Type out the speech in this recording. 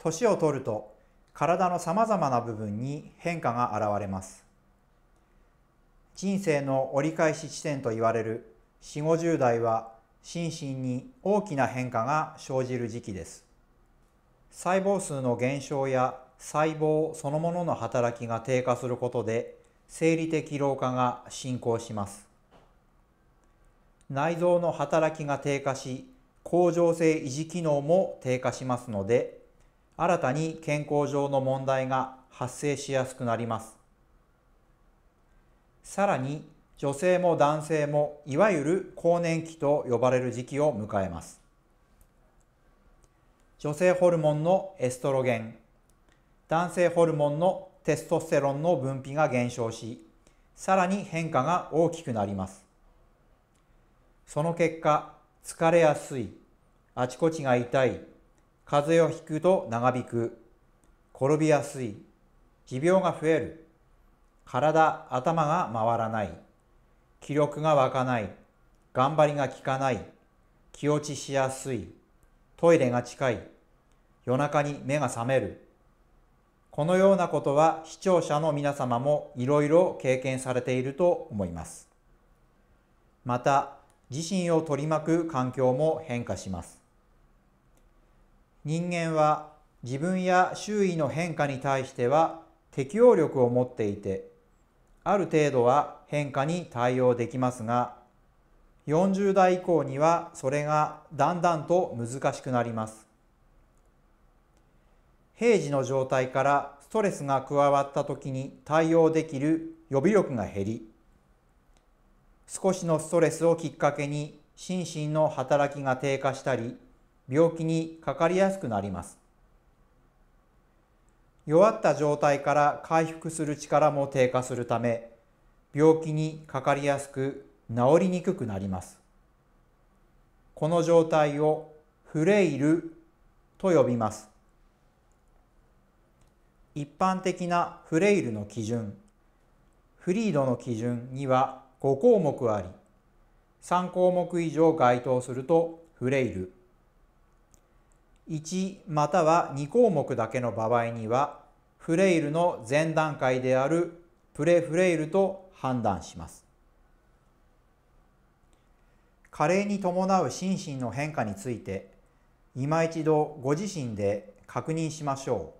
年を取ると体のさまざまな部分に変化が現れます人生の折り返し地点といわれる4 5 0代は心身に大きな変化が生じる時期です細胞数の減少や細胞そのものの働きが低下することで生理的老化が進行します内臓の働きが低下し甲状腺維持機能も低下しますので新たに健康上の問題が発生しやすくなります。さらに女性も男性もいわゆる更年期と呼ばれる時期を迎えます。女性ホルモンのエストロゲン、男性ホルモンのテストステロンの分泌が減少し、さらに変化が大きくなります。その結果、疲れやすい、あちこちが痛い風邪をひくと長引く転びやすい持病が増える体頭が回らない気力が湧かない頑張りが効かない気落ちしやすいトイレが近い夜中に目が覚めるこのようなことは視聴者の皆様もいろいろ経験されていると思います。また自身を取り巻く環境も変化します。人間は自分や周囲の変化に対しては適応力を持っていてある程度は変化に対応できますが40代以降にはそれがだんだんと難しくなります平時の状態からストレスが加わった時に対応できる予備力が減り少しのストレスをきっかけに心身の働きが低下したり病気にかかりやすくなります弱った状態から回復する力も低下するため病気にかかりやすく治りにくくなりますこの状態をフレイルと呼びます一般的なフレイルの基準フリードの基準には5項目あり3項目以上該当するとフレイル1または2項目だけの場合にはフレイルの前段階であるプレフレイルと判断します加齢に伴う心身の変化について今一度ご自身で確認しましょう